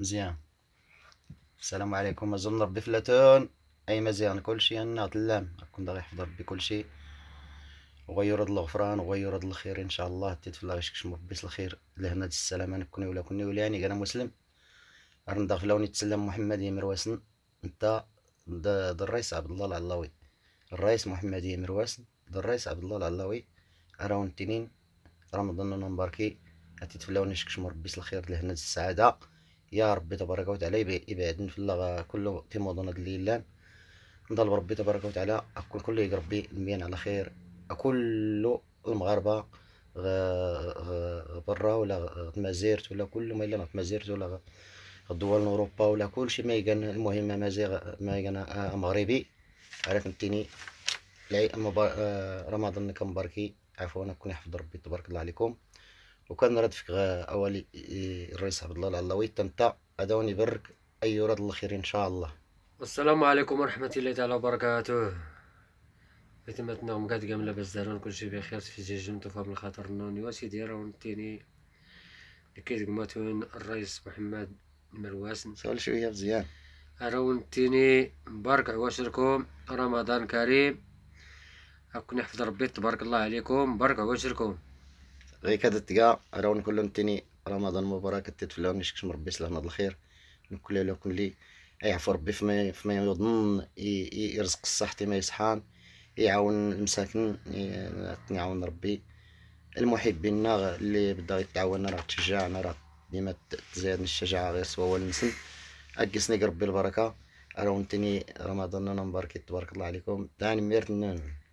مزيان السلام عليكم مازلنا ربي فلاتون اي مزيان كلشي انا تلام راكم داغي يحفظ ربي كلشي وغير هاد الغفران وغير هاد الخير ان شاء الله تيت في غيشكشم ربي الخير لهنا السلامه نكوني ولا كوني ولا يعني انا مسلم رندا فلاوني تسلم محمد مرواسن انت الرئيس عبد الله العلاوي الرئيس محمد مرواسن الرئيس عبد الله العلاوي راون تنين رمضان مباركي اتيت فلاوني شكشم ربي الخير لهنا السعاده يا ربي تبارك وتعالى يبعدن في الله كله في هاد الليله نضل ربي تبارك وتعالى كل كل يقربي الميان على خير كل المغاربه برا ولا مازيرت ولا كل ما الا مازيرت ولا الدول اوروبا ولا كلشي ما يقن المهم زي ما يقن آه، مغربي على فهمتيني آه، رمضان كمباركي عفوا كون يحفظ ربي تبارك الله عليكم وكان فيك أولي الرئيس عبد الله العلاوي تمتع أدوني برك أي أيوة رد الخير إن شاء الله السلام عليكم ورحمة الله تعالى وبركاته فتمتنا ومقاد قاملة كل كلشي بخير في جيجون تفهم الخاطر نوني واش يدير ونتيني اكيد ماتون الرئيس محمد مرواسن سؤال شوية مزيان راهو نتيني مبارك عواشركم رمضان كريم هاكو نحفظ ربي تبارك الله عليكم مبارك عواشركم غير كادت كاع راون كلهم تيني رمضان مبارك تتفلاو نشكش من ربي سلاه نهض الخير نكل على كلي يعفو ربي فيما فما يظن يرزق الصحة ما يصحان يعاون المساكن يعاون ربي المحبين اللي بدا يتعاون راه تشجعنا راه ديما تزيد الشجاعة غير سوا والنسل اقسني ربي البركة راهو نتيني رمضان انا مبارك تبارك الله عليكم تاني ميرت